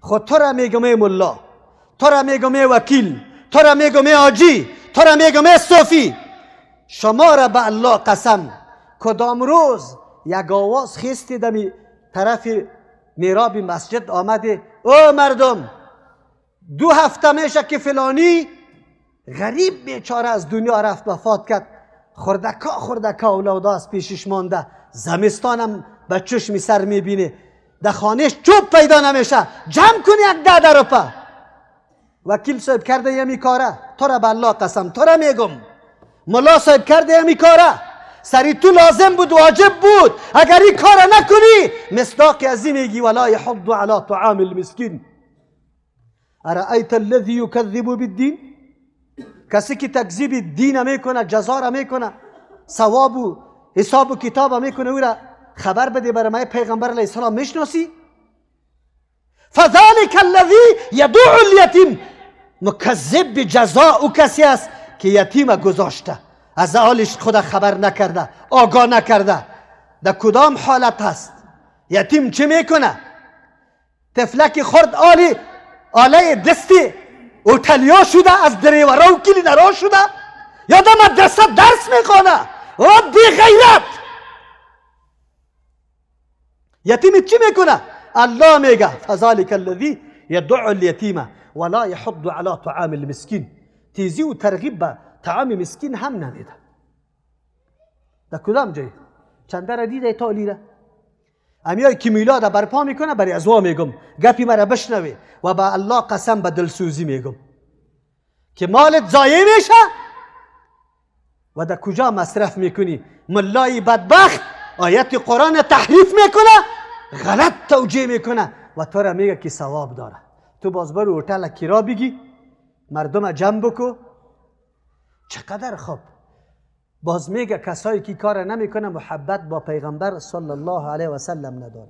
خو تو را میگم ای ملا تو را میگم ای وکیل تو را میگم ای آجی تو را میگم ای صوفی شما را به الله قسم کدام روز یک آواز خیستی دمی طرف میراب مسجد آمده او مردم دو هفته میشه که فلانی غریب بیچاره از دنیا رفت وفات کرد خردکا خردکا اولادا از پیشش مانده زمستانم به چشم سر میبینه در خانهش چوب پیدا نمیشه جمع کنی یک ده پا وکیل صاحب کرده یمی کاره تو را بالله قسم تو را میگم ملا صاحب کرده یمی کاره سری تو لازم بود واجب بود اگر این کار نکنی مصداق از این میگی ولا یحض علی طعام المسکین ارأیت الذی یکذب بالدین کسی که تکذیب دین میکنه جزا را میکنه ثواب و حساب و کتاب میکنه او را خبر بده برای من پیغمبر علیه السلام میشناسی فذلک الذی یدع الیتیم مکذب به جزا او کسی است که یتیم گذاشته از حالش خود خبر نکرده آگاه نکرده در کدام حالت هست یتیم چه میکنه تفلک خرد آلی آله دستی اوتلیا شده از دریورا و کلیدرا شده یا در مدرسه درس میخوانه او بی غیرت يتيم چی میکنه الله ميغا فذلك الذي يدعو اليتيمه ولا يحض على طعام المسكين تیزی و طعام المسكين هم مسکین هم نمیده جاي چند جایی دي را تالي تا امي هاي كميلا میلاد برپا ميكونا بري ازوا ميگم گپی مره بشنوه و با الله قسم با دلسوزي ميگم که مالت ضایع میشه و در کجا مصرف میکنی ملای بدبخت آیت قرآن تحریف میکنه غلط توجیه میکنه و تو را میگه که ثواب داره تو باز برو هتل کرا بگی مردم جمع بکو چقدر خوب باز میگه کسایی که کار نمیکنه محبت با پیغمبر صلی الله علیه و سلم نداره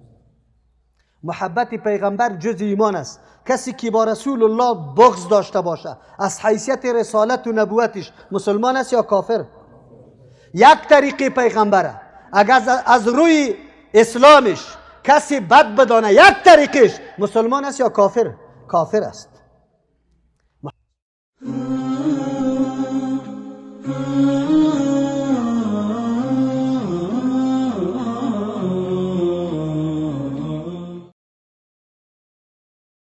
محبت پیغمبر جز ایمان است کسی که با رسول الله بغض داشته باشه از حیثیت رسالت و نبوتش مسلمان است یا کافر یک طریق پیغمبره اگر از روی اسلامش کسی بد بدانه یک طریقش مسلمان است یا کافر کافر است